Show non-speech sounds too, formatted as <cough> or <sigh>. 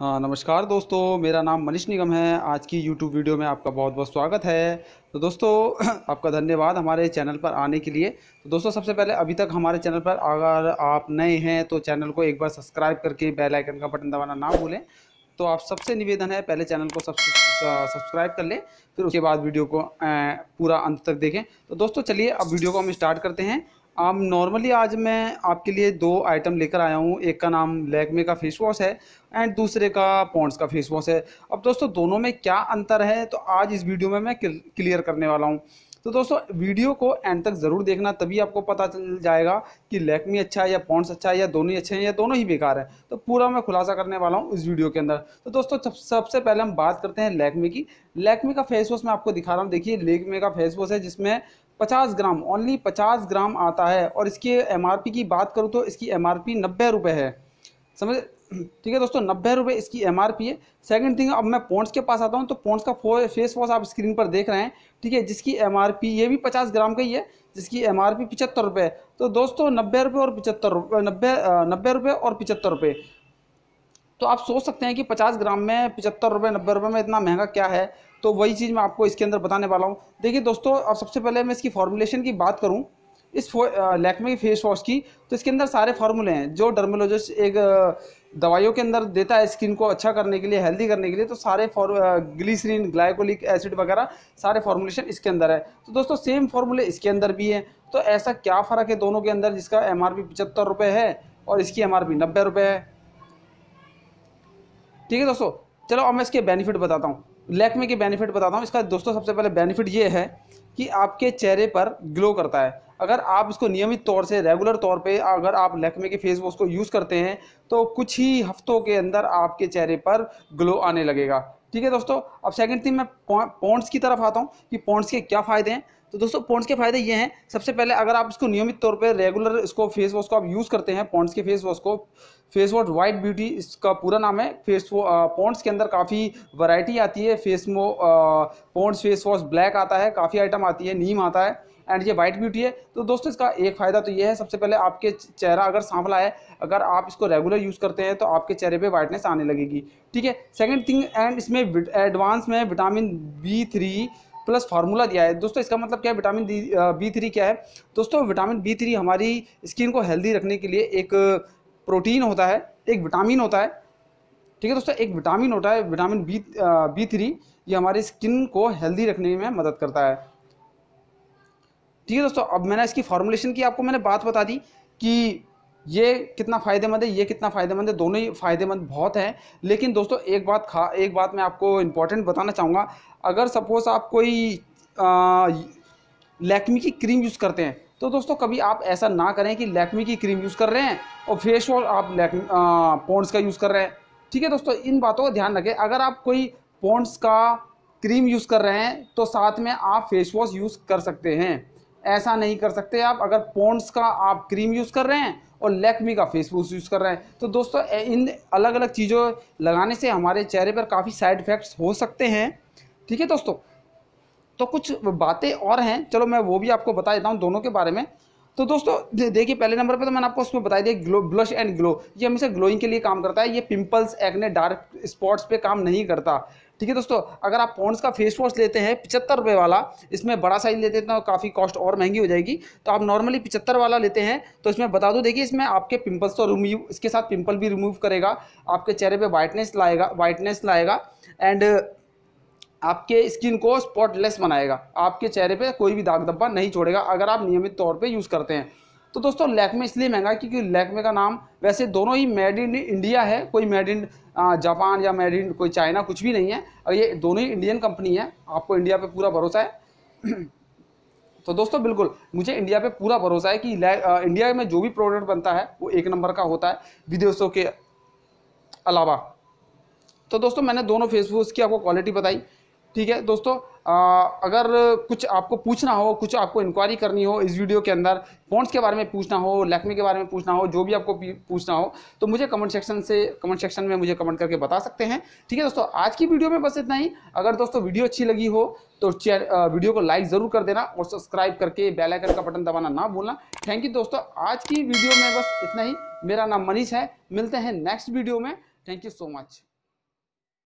हाँ नमस्कार दोस्तों मेरा नाम मनीष निगम है आज की YouTube वीडियो में आपका बहुत बहुत स्वागत है तो दोस्तों <clears throat> आपका धन्यवाद हमारे चैनल पर आने के लिए तो दोस्तों सबसे पहले अभी तक हमारे चैनल पर अगर आप नए हैं तो चैनल को एक बार सब्सक्राइब करके बेल आइकन का बटन दबाना ना भूलें तो आप सबसे निवेदन है पहले चैनल को सब्सक्राइब कर लें फिर उसके बाद वीडियो को पूरा अंत तक देखें तो दोस्तों चलिए अब वीडियो को हम स्टार्ट करते हैं आम um, नॉर्मली आज मैं आपके लिए दो आइटम लेकर आया हूँ एक का नाम लैकमे का फेस वॉश है एंड दूसरे का पॉन्ड्स का फेस वॉश है अब दोस्तों दोनों में क्या अंतर है तो आज इस वीडियो में मैं क्लियर करने वाला हूँ तो दोस्तों वीडियो को एंड तक ज़रूर देखना तभी आपको पता चल जाएगा कि लैकमी अच्छा है या पॉन्ड्स अच्छा है या दोनों ही अच्छे हैं या दोनों ही बेकार है तो पूरा मैं खुलासा करने वाला हूँ इस वीडियो के अंदर तो दोस्तों सबसे पहले हम बात करते हैं लैकमी की लैकमी का फेस वॉश मैं आपको दिखा रहा हूँ देखिए लेकमे का फेस वॉश है जिसमें पचास ग्राम ओनली पचास ग्राम आता है और इसके एम की बात करूँ तो इसकी एम नब्बे रुपये है समझ <clears throat> ठीक है दोस्तों नब्बे रुपये इसकी एम है सेकंड थिंग अब मैं पॉन्ट्स के पास आता हूँ तो पॉन्ट्स का फो फेस वॉश आप स्क्रीन पर देख रहे हैं ठीक है जिसकी एम ये भी पचास ग्राम का ही है जिसकी एम आर पी पिचहत्तर रुपये तो दोस्तों नब्बे रुपये और पिचहत्तर रुपये नब्बे नब्बे रुपये और पिचहत्तर रुपये तो आप सोच सकते हैं कि पचास ग्राम में पचहत्तर रुपये नब्बे रुपये में इतना महंगा क्या है तो वही चीज़ मैं आपको इसके अंदर बताने वाला हूँ देखिए दोस्तों अब सबसे पहले मैं इसकी फॉर्मुलेशन की बात करूँ इस लैकमे की फेस वॉश की तो इसके अंदर सारे फार्मूले हैं जो डर्मोलॉजिस्ट एक दवाइयों के अंदर देता है स्किन को अच्छा करने के लिए हेल्दी करने के लिए तो सारे ग्लिसरीन ग्लाइकोलिक एसिड वगैरह सारे फार्मूलेशन इसके अंदर है तो दोस्तों सेम फार्मूले इसके अंदर भी हैं तो ऐसा क्या फ़र्क है दोनों के अंदर जिसका एम आर पी पचहत्तर रुपये है और इसकी एम आर पी नब्बे रुपये है ठीक है दोस्तों चलो अब मैं इसके बेनिफिट बताता हूँ लैकमे के बेनिफिट बताता हूँ इसका दोस्तों सबसे पहले बेनिफिट ये है कि आपके चेहरे पर ग्लो करता है अगर आप इसको नियमित तौर से रेगुलर तौर पे अगर आप लैकमे के फेस वॉश को यूज़ करते हैं तो कुछ ही हफ्तों के अंदर आपके चेहरे पर ग्लो आने लगेगा ठीक है दोस्तों अब सेकंड थिंग मैं पॉन्ट्स की तरफ आता हूँ कि पॉन्ट्स के क्या फ़ायदे हैं तो दोस्तों पॉन्ड्स के फायदे ये हैं सबसे पहले अगर आप इसको नियमित तौर पर रेगुलर इसको फेस वॉश को आप यूज़ करते हैं पॉन्ड्स के फेस वॉश को फेस वॉश वाइट ब्यूटी इसका पूरा नाम है फेस पॉन्ड्स के अंदर काफ़ी वैरायटी आती है फेस मो पॉन्ड्स फेस वॉश ब्लैक आता है काफ़ी आइटम आती है नीम आता है एंड ये वाइट ब्यूटी है तो दोस्तों इसका एक फ़ायदा तो ये है सबसे पहले आपके चेहरा अगर सांवला है अगर आप इसको रेगुलर यूज़ करते हैं तो आपके चेहरे पे वाइटनेस आने लगेगी ठीक है सेकंड थिंग एंड इसमें एडवांस में vitamin B three plus formula दिया है दोस्तों इसका मतलब क्या है विटामिन बी थ्री क्या है दोस्तों विटामिन बी थ्री हमारी स्किन को हेल्दी रखने के लिए एक प्रोटीन होता है एक विटामिन होता है ठीक है दोस्तों एक विटामिन होता है विटामिन बी बी थ्री ये हमारी स्किन को हेल्दी रखने में मदद करता है ठीक है दोस्तों अब मैंने इसकी फॉर्मुलेशन की आपको मैंने बात बता दी कि ये कितना फ़ायदेमंद है ये कितना फ़ायदेमंद है दोनों ही फ़ायदेमंद बहुत हैं लेकिन दोस्तों एक बात खा एक बात मैं आपको इम्पोर्टेंट बताना चाहूँगा अगर सपोज़ आप कोई लैक्मी की क्रीम यूज़ करते हैं तो दोस्तों कभी आप ऐसा ना करें कि लैक्मी की क्रीम यूज़ कर रहे हैं और फेस वॉश आप लैक्मी पॉन्ड्स का यूज़ कर रहे हैं ठीक है दोस्तों इन बातों का ध्यान रखें अगर आप कोई पोन्ट्स का क्रीम यूज़ कर रहे हैं तो साथ में आप फेस वॉश यूज़ कर सकते हैं ऐसा नहीं कर सकते आप अगर पोन्ट्स का आप क्रीम यूज़ कर रहे हैं और लैक्मी का फेस वॉश यूज़ कर रहे हैं तो दोस्तों इन अलग अलग चीज़ों लगाने से हमारे चेहरे पर काफ़ी साइड इफ़ेक्ट्स हो सकते हैं ठीक है दोस्तों तो कुछ बातें और हैं चलो मैं वो भी आपको बता देता हूँ दोनों के बारे में तो दोस्तों देखिए पहले नंबर पे तो मैंने आपको उसमें बताया दिया ग्लो ब्लश एंड ग्लो ये हमेशा ग्लोइंग के लिए काम करता है ये पिंपल्स एक्ने डार्क स्पॉट्स पे काम नहीं करता ठीक है दोस्तों अगर आप पॉन्ड्स का फेस वॉश लेते हैं पिचहत्तर रुपये वाला इसमें बड़ा साइज लेते हैं तो काफ़ी कॉस्ट और महंगी हो जाएगी तो आप नॉर्मली पिचहत्तर वाला लेते हैं तो इसमें बता दो देखिए इसमें आपके पिंपल्स तो रिमूव इसके साथ पिंपल भी रिमूव करेगा आपके चेहरे पर वाइटनेस लाएगा वाइटनेस लाएगा एंड आपके स्किन को स्पॉटलेस बनाएगा आपके चेहरे पे कोई भी दाग धब्बा नहीं छोड़ेगा अगर आप नियमित तौर पे यूज़ करते हैं तो दोस्तों लैकमे इसलिए महंगा क्योंकि लैकमे का नाम वैसे दोनों ही मेड इन इंडिया है कोई मेड इन जापान या मेड इन कोई चाइना कुछ भी नहीं है और ये दोनों ही इंडियन कंपनी है आपको इंडिया पर पूरा भरोसा है <clears throat> तो दोस्तों बिल्कुल मुझे इंडिया पर पूरा भरोसा है कि इंडिया में जो भी प्रोडक्ट बनता है वो एक नंबर का होता है विदेशों के अलावा तो दोस्तों मैंने दोनों फेसबुक की आपको क्वालिटी बताई ठीक है दोस्तों आ, अगर कुछ आपको पूछना हो कुछ आपको इंक्वायरी करनी हो इस वीडियो के अंदर फ़ॉन्ट्स के बारे में पूछना हो लैक्मे के बारे में पूछना हो जो भी आपको पूछना हो तो मुझे कमेंट सेक्शन से कमेंट सेक्शन में मुझे कमेंट करके बता सकते हैं ठीक है दोस्तों आज की वीडियो में बस इतना ही अगर दोस्तों वीडियो अच्छी लगी हो तो वीडियो को लाइक ज़रूर कर देना और सब्सक्राइब करके बेलाइकन का बटन दबाना ना भूलना थैंक यू दोस्तों आज की वीडियो में बस इतना ही मेरा नाम मनीष है मिलते हैं नेक्स्ट वीडियो में थैंक यू सो मच